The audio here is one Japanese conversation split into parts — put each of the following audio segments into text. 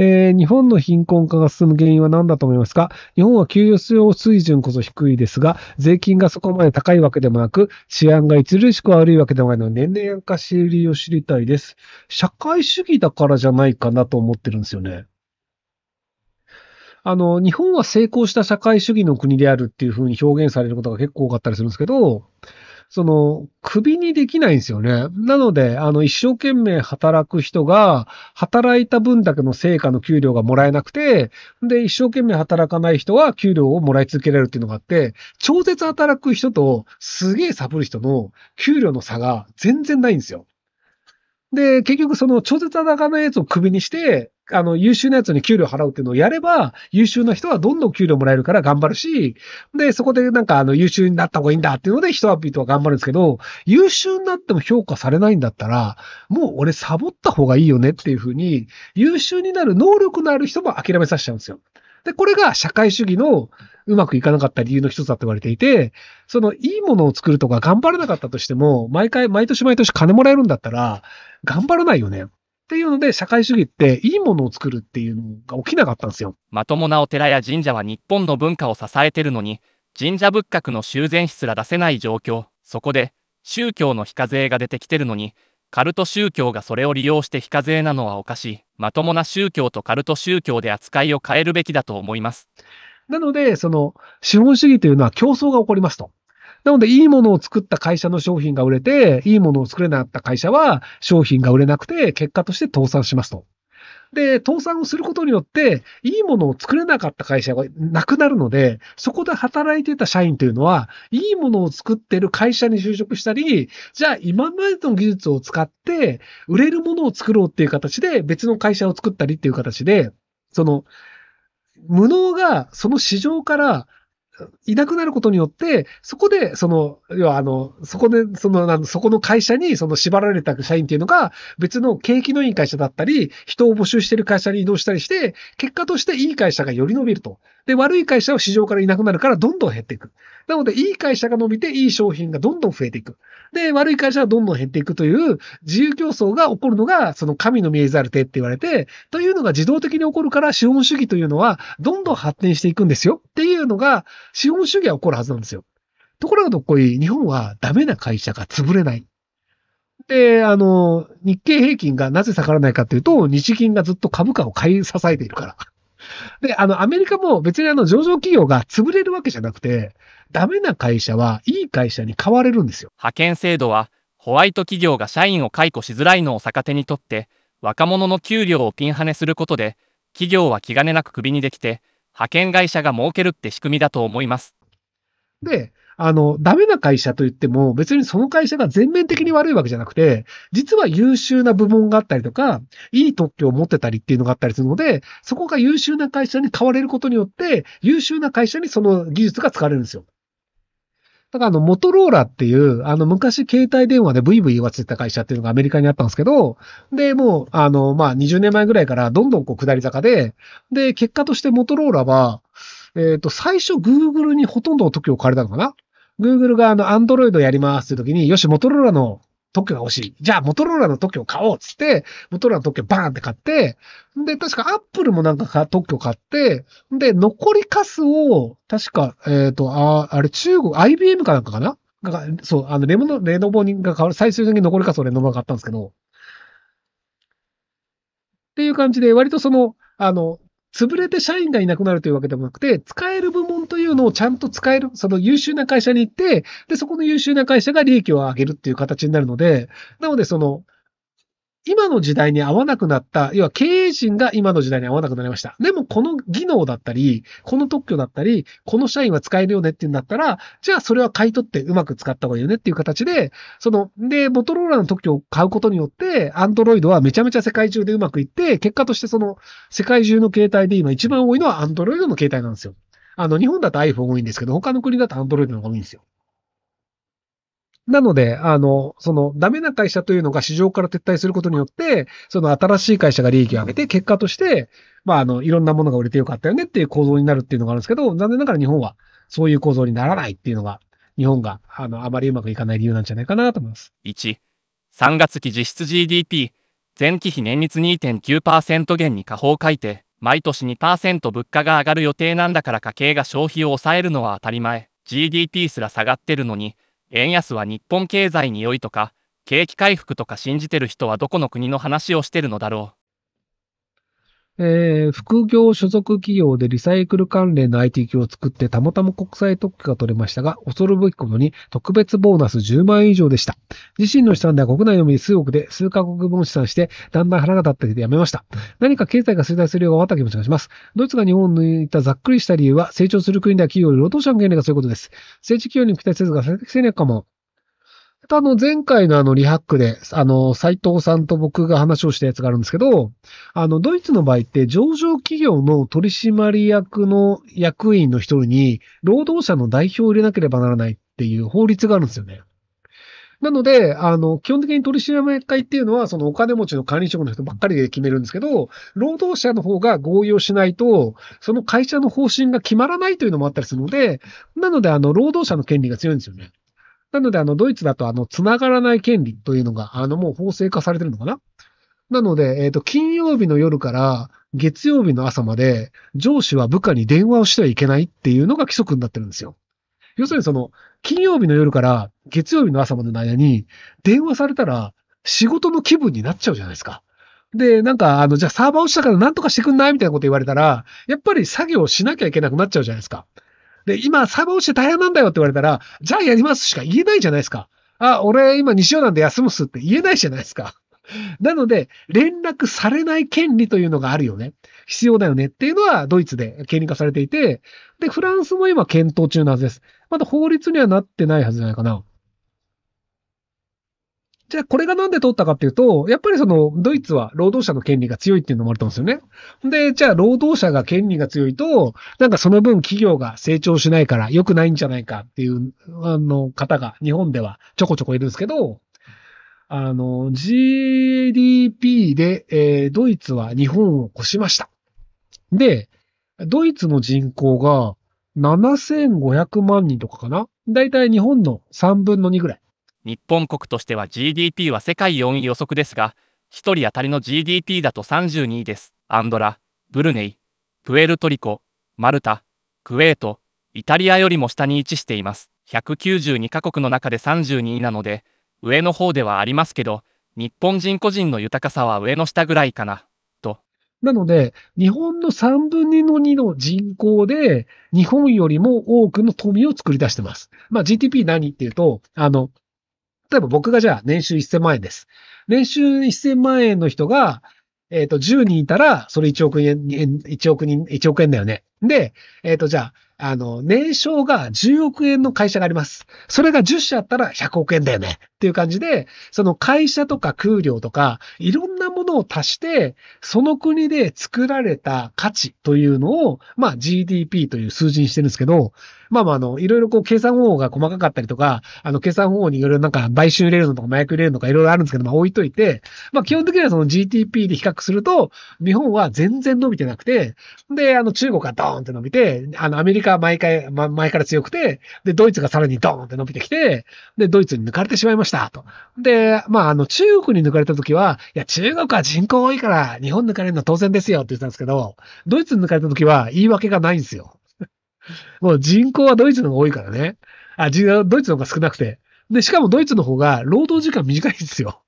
えー、日本の貧困化が進む原因は何だと思いますか日本は給与水準こそ低いですが、税金がそこまで高いわけでもなく、治安が著しく悪いわけでもないので、年々悪化してる理由を知りたいです。社会主義だからじゃないかなと思ってるんですよね。あの、日本は成功した社会主義の国であるっていうふうに表現されることが結構多かったりするんですけど、その、首にできないんですよね。なので、あの、一生懸命働く人が、働いた分だけの成果の給料がもらえなくて、で、一生懸命働かない人は給料をもらい続けられるっていうのがあって、超絶働く人とすげえサボる人の給料の差が全然ないんですよ。で、結局その超絶働かないやつを首にして、あの、優秀なやつに給料払うっていうのをやれば、優秀な人はどんどん給料もらえるから頑張るし、で、そこでなんかあの、優秀になった方がいいんだっていうので、人アピートは頑張るんですけど、優秀になっても評価されないんだったら、もう俺サボった方がいいよねっていうふうに、優秀になる能力のある人も諦めさせちゃうんですよ。で、これが社会主義のうまくいかなかった理由の一つだと言われていて、そのいいものを作るとか頑張らなかったとしても、毎回、毎年毎年金もらえるんだったら、頑張らないよね。っていうので、社会主義っていいものを作るっていうのが起きなかったんですよ。まともなお寺や神社は日本の文化を支えてるのに、神社仏閣の修繕費すら出せない状況、そこで、宗教の非課税が出てきてるのに、カルト宗教がそれを利用して非課税なのはおかしい。まともな宗教とカルト宗教で扱いを変えるべきだと思います。なので、その、資本主義というのは競争が起こりますと。なので、いいものを作った会社の商品が売れて、いいものを作れなかった会社は商品が売れなくて、結果として倒産しますと。で、倒産をすることによって、いいものを作れなかった会社がなくなるので、そこで働いてた社員というのは、いいものを作ってる会社に就職したり、じゃあ今までの技術を使って、売れるものを作ろうっていう形で、別の会社を作ったりっていう形で、その、無能がその市場からいなくなることによって、そこで、その、要はあの、そこで、その、なんそこの会社に、その縛られた社員っていうのが、別の景気のいい会社だったり、人を募集してる会社に移動したりして、結果としていい会社がより伸びると。で、悪い会社は市場からいなくなるからどんどん減っていく。なので、いい会社が伸びて、いい商品がどんどん増えていく。で、悪い会社はどんどん減っていくという、自由競争が起こるのが、その神の見えざる手って言われて、というのが自動的に起こるから、資本主義というのは、どんどん発展していくんですよ。っていうのが、資本主義は起こるはずなんですよ。ところがどっこい、日本はダメな会社が潰れない。で、あの、日経平均がなぜ下がらないかっていうと、日銀がずっと株価を買い支えているから。で、あの、アメリカも別にあの、上場企業が潰れるわけじゃなくて、ダメな会社はいい会社に変われるんですよ。派遣制度は、ホワイト企業が社員を解雇しづらいのを逆手にとって、若者の給料をピンハネすることで、企業は気兼ねなくクビにできて、派遣会社が儲けるって仕組みだと思います。で、あの、ダメな会社と言っても、別にその会社が全面的に悪いわけじゃなくて、実は優秀な部門があったりとか、いい特許を持ってたりっていうのがあったりするので、そこが優秀な会社に買われることによって、優秀な会社にその技術が使われるんですよ。だからあの、モトローラっていう、あの、昔携帯電話でブイブイ言わせてた会社っていうのがアメリカにあったんですけど、で、もう、あの、まあ、20年前ぐらいからどんどんこう下り坂で、で、結果としてモトローラは、えっ、と、最初 Google にほとんどの時を買われたのかな Google があの、Android やりますって時に、よし、モトローラの特許が欲しい。じゃあ、モトローラの特許を買おうっつって、モトローラの特許バーンって買って、で、確かアップルもなんか特許買って、で、残りカスを、確か、えっ、ー、と、あ、あれ中国、IBM かなんかかなそう、あの、レモの、レノボにが変わる、最終的に残りカスをレノボが買ったんですけど、っていう感じで、割とその、あの、潰れて社員がいなくなるというわけでもなくて、使える部門というのをちゃんと使える、その優秀な会社に行って、で、そこの優秀な会社が利益を上げるっていう形になるので、なので、その、今の時代に合わなくなった、要は経営陣が今の時代に合わなくなりました。でもこの技能だったり、この特許だったり、この社員は使えるよねっていうんだったら、じゃあそれは買い取ってうまく使った方がいいよねっていう形で、その、で、モトローラの特許を買うことによって、アンドロイドはめちゃめちゃ世界中でうまくいって、結果としてその、世界中の携帯で今一番多いのはアンドロイドの携帯なんですよ。あの、日本だと iPhone 多いんですけど、他の国だと Android の方が多いんですよ。なので、あの、その、ダメな会社というのが市場から撤退することによって、その新しい会社が利益を上げて、結果として、まあ、あの、いろんなものが売れてよかったよねっていう構造になるっていうのがあるんですけど、残念ながら日本はそういう構造にならないっていうのが、日本が、あの、あまりうまくいかない理由なんじゃないかなと思います。1、3月期実質 GDP、前期比年率2.9%減に下方改定。毎年2%物価が上がる予定なんだから家計が消費を抑えるのは当たり前。GDP すら下がってるのに、円安は日本経済に良いとか、景気回復とか信じてる人はどこの国の話をしてるのだろう。えー、副業所属企業でリサイクル関連の IT 企業を作ってたまたま国際特許が取れましたが、恐るべきことに特別ボーナス10万円以上でした。自身の資産では国内のみ数億で数カ国分資産して、だんだん腹が立ってきてやめました。何か経済が衰退するようが終わった気持ちがします。ドイツが日本を抜いたざっくりした理由は、成長する国では企業より労働者の権利がそういうことです。政治企業に期待せずが戦略かも。あの、前回のあの、リハックで、あの、斎藤さんと僕が話をしたやつがあるんですけど、あの、ドイツの場合って、上場企業の取締役の役員の一人に、労働者の代表を入れなければならないっていう法律があるんですよね。なので、あの、基本的に取締役会っていうのは、そのお金持ちの管理職の人ばっかりで決めるんですけど、労働者の方が合意をしないと、その会社の方針が決まらないというのもあったりするので、なので、あの、労働者の権利が強いんですよね。なので、あの、ドイツだと、あの、繋がらない権利というのが、あの、もう法制化されてるのかななので、えっ、ー、と、金曜日の夜から月曜日の朝まで、上司は部下に電話をしてはいけないっていうのが規則になってるんですよ。要するにその、金曜日の夜から月曜日の朝までの間に、電話されたら、仕事の気分になっちゃうじゃないですか。で、なんか、あの、じゃあサーバー落ちたから何とかしてくんないみたいなこと言われたら、やっぱり作業しなきゃいけなくなっちゃうじゃないですか。で、今、サ判落ちて大変なんだよって言われたら、じゃあやりますしか言えないじゃないですか。あ、俺今西尾なんで休むっすって言えないじゃないですか。なので、連絡されない権利というのがあるよね。必要だよねっていうのはドイツで権利化されていて、で、フランスも今検討中なはずです。まだ法律にはなってないはずじゃないかな。じゃあ、これがなんで通ったかっていうと、やっぱりその、ドイツは労働者の権利が強いっていうのもあると思うんですよね。で、じゃあ、労働者が権利が強いと、なんかその分企業が成長しないから良くないんじゃないかっていう、あの、方が日本ではちょこちょこいるんですけど、あの、GDP で、えー、ドイツは日本を越しました。で、ドイツの人口が7500万人とかかなだいたい日本の3分の2ぐらい。日本国としては GDP は世界4位予測ですが、1人当たりの GDP だと32位です。アンドラ、ブルネイ、プエルトリコ、マルタ、クウェート、イタリアよりも下に位置しています。192カ国の中で32位なので、上の方ではありますけど、日本人個人の豊かさは上の下ぐらいかな、と。なので、日本の3分の2の人口で、日本よりも多くの富を作り出してます。まあ、GDP 何っていうと、あの、例えば僕がじゃあ年収1000万円です。年収1000万円の人が、えっ、ー、と、10人いたら、それ1億円、1億人、1億円だよね。で、えっ、ー、と、じゃあ、あの、年商が10億円の会社があります。それが10社あったら100億円だよね。っていう感じで、その会社とか空料とか、いろんなものを足して、その国で作られた価値というのを、まあ GDP という数字にしてるんですけど、まあまああの、いろいろこう計算方法が細かかったりとか、あの計算方法にいろいろなんか買収入れるのとか麻薬入れるのとかいろいろあるんですけど、まあ置いといて、まあ基本的にはその GDP で比較すると、日本は全然伸びてなくて、で、あの中国がドーンって伸びて、あの、アメリカは毎回、ま、前から強くて、で、ドイツがさらにドーンって伸びてきて、で、ドイツに抜かれてしまいました、と。で、まあ、あの、中国に抜かれた時は、いや、中国は人口多いから、日本抜かれるのは当然ですよって言ったんですけど、ドイツに抜かれた時は言い訳がないんですよ。もう人口はドイツの方が多いからね。あ、ドイツの方が少なくて。で、しかもドイツの方が労働時間短いんですよ。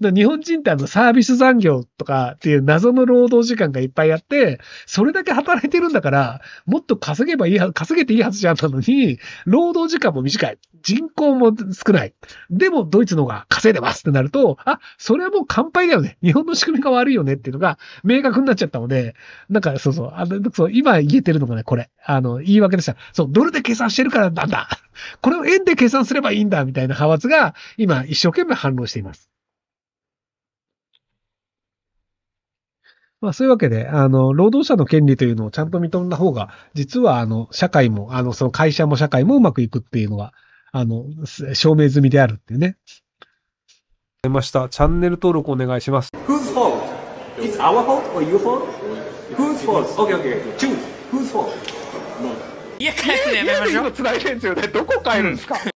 日本人ってあのサービス残業とかっていう謎の労働時間がいっぱいあって、それだけ働いてるんだから、もっと稼げばいいは、稼げていいはずじゃんなのに、労働時間も短い。人口も少ない。でもドイツの方が稼いでますってなると、あ、それはもう完敗だよね。日本の仕組みが悪いよねっていうのが明確になっちゃったので、なんかそうそう、あの、そう今言えてるのがね、これ。あの、言い訳でした。そう、ドルで計算してるからなんだ。これを円で計算すればいいんだみたいな派閥が今一生懸命反論しています。まあ、そういうわけで、あの、労働者の権利というのをちゃんと認めた方が、実は、あの、社会も、あの、その会社も社会もうまくいくっていうのは、あの、証明済みであるっていうね。あ出ました。チャンネル登録お願いします。w h o s fault? It's our fault or your fault? w h o s fault? Okay, okay, choose. w h o s fault? 家帰るのやめましょう。家の今繋いでるですよね。どこ帰るんですか、うん